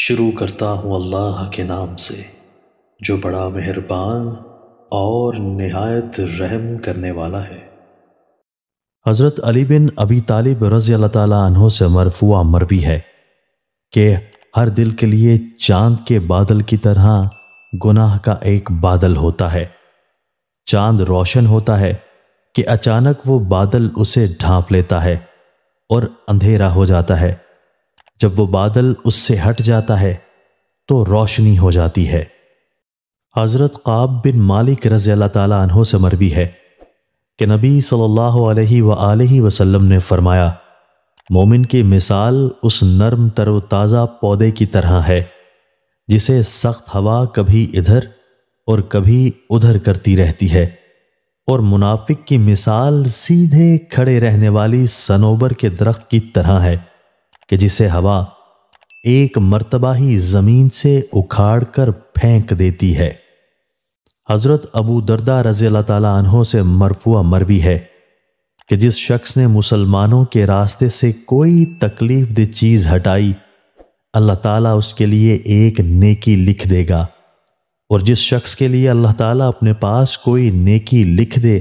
शुरू करता हूँ अल्लाह के नाम से जो बड़ा मेहरबान और नहायत रहम करने वाला है हज़रत अली बिन अबी तालिब रज़ी अल्लाह तहों से मरफुआ मरवी है कि हर दिल के लिए चांद के बादल की तरह गुनाह का एक बादल होता है चांद रोशन होता है कि अचानक वो बादल उसे ढांप लेता है और अंधेरा हो जाता है जब वो बादल उससे हट जाता है तो रोशनी हो जाती है हज़रत काब बिन मालिक रज़ी अल्लाह तहों से मरवी है कि नबी सल्लल्लाहु अलैहि सल्ला वसल्लम ने फरमाया मोमिन की मिसाल उस नरम तरोताज़ा पौधे की तरह है जिसे सख्त हवा कभी इधर और कभी उधर करती रहती है और मुनाफिक की मिसाल सीधे खड़े रहने वाली सनोबर के दरख्त की तरह है कि जिसे हवा एक मरतबा ही ज़मीन से उखाड़ कर फेंक देती है हज़रत अबू दरदा रज़ी अल्लाह तहों से मरफुआ मरवी है कि जिस शख्स ने मुसलमानों के रास्ते से कोई तकलीफ दे चीज़ हटाई अल्लाह ताला उसके लिए एक नेकी लिख देगा और जिस शख्स के लिए अल्लाह ताला अपने पास कोई नेकी लिख दे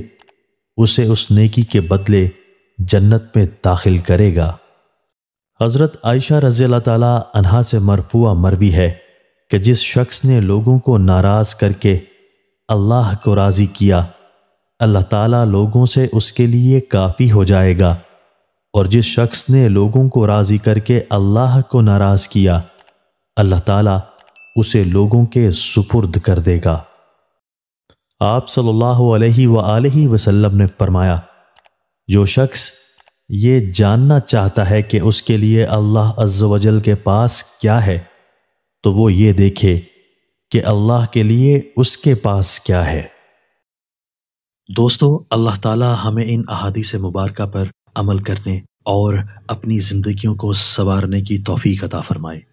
उसे उस नेकी के बदले जन्नत में दाखिल करेगा हज़रत आयशा रज़ी अल्लाह अनहा से मरफुआ मरवी है कि जिस शख्स ने लोगों को नाराज़ करके अल्लाह को राज़ी किया अल्लाह ताला लोगों से उसके लिए काफ़ी हो जाएगा और जिस शख्स ने लोगों को राज़ी करके अल्लाह को नाराज़ किया अल्लाह ताला उसे लोगों के सुपुर्द कर देगा आप सल्लल्लाहु अलैहि वसल्लम ने फरमाया जो शख्स ये जानना चाहता है कि उसके लिए अल्लाह अज्जवजल के पास क्या है तो वो ये देखे कि अल्लाह के लिए उसके पास क्या है दोस्तों अल्लाह ताला हमें इन अहादी से मुबारक पर अमल करने और अपनी ज़िंदगियों को संवारने की तोफ़ी अता फरमाए